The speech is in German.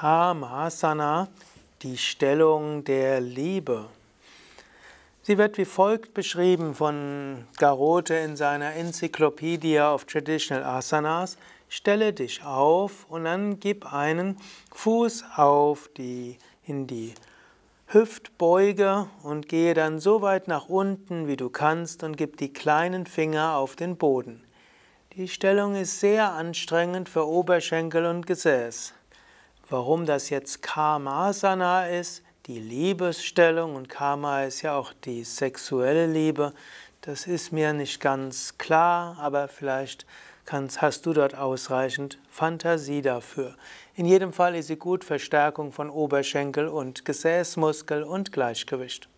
Kamasana, die Stellung der Liebe. Sie wird wie folgt beschrieben von Garote in seiner Encyclopedia of Traditional Asanas. Stelle dich auf und dann gib einen Fuß auf die, in die Hüftbeuge und gehe dann so weit nach unten, wie du kannst und gib die kleinen Finger auf den Boden. Die Stellung ist sehr anstrengend für Oberschenkel und Gesäß. Warum das jetzt Karmasana ist, die Liebesstellung und Karma ist ja auch die sexuelle Liebe, das ist mir nicht ganz klar, aber vielleicht kannst, hast du dort ausreichend Fantasie dafür. In jedem Fall ist sie gut Verstärkung von Oberschenkel und Gesäßmuskel und Gleichgewicht.